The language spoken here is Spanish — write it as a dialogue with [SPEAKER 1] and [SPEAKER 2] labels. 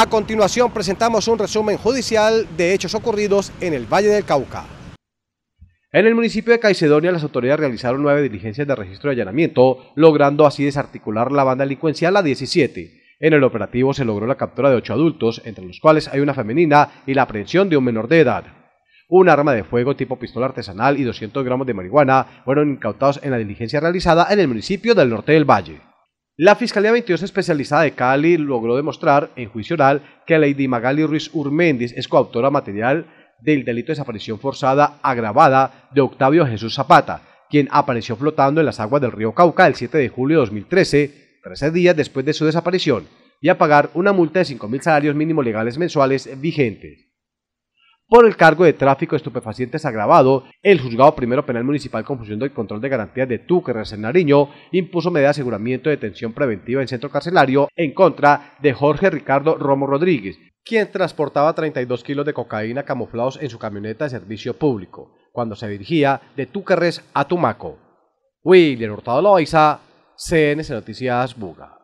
[SPEAKER 1] A continuación presentamos un resumen judicial de hechos ocurridos en el Valle del Cauca. En el municipio de Caicedonia, las autoridades realizaron nueve diligencias de registro de allanamiento, logrando así desarticular la banda delincuencial a 17. En el operativo se logró la captura de ocho adultos, entre los cuales hay una femenina y la aprehensión de un menor de edad. Un arma de fuego tipo pistola artesanal y 200 gramos de marihuana fueron incautados en la diligencia realizada en el municipio del norte del Valle. La Fiscalía 22 Especializada de Cali logró demostrar en juicio oral que Lady Magali Ruiz Urmendiz es coautora material del delito de desaparición forzada agravada de Octavio Jesús Zapata, quien apareció flotando en las aguas del río Cauca el 7 de julio de 2013, 13 días después de su desaparición, y a pagar una multa de 5.000 salarios mínimos legales mensuales vigentes por el cargo de tráfico de estupefacientes agravado, el juzgado primero penal municipal con función del control de garantías de Túquerres en Nariño impuso medida de aseguramiento de detención preventiva en centro carcelario en contra de Jorge Ricardo Romo Rodríguez, quien transportaba 32 kilos de cocaína camuflados en su camioneta de servicio público, cuando se dirigía de Túquerres a Tumaco. William Hurtado Loaiza, CNC Noticias Buga.